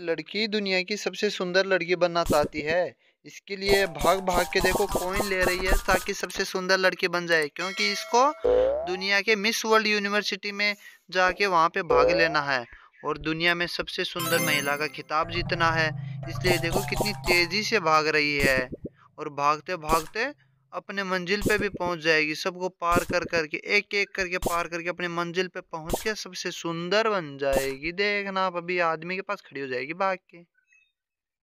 लड़की दुनिया की सबसे सुंदर लड़की बनना चाहती है इसके लिए भाग भाग के देखो कॉइन ले रही है ताकि सबसे सुंदर लड़की बन जाए क्योंकि इसको दुनिया के मिस वर्ल्ड यूनिवर्सिटी में जाके वहाँ पे भाग लेना है और दुनिया में सबसे सुंदर महिला का खिताब जीतना है इसलिए देखो कितनी तेज़ी से भाग रही है और भागते भागते अपने मंजिल पे भी पहुंच जाएगी सबको पार कर करके एक एक करके पार करके अपने मंजिल पे पहुंच के सबसे सुंदर बन जाएगी देखना आप अभी आदमी के पास खड़ी हो जाएगी भाग के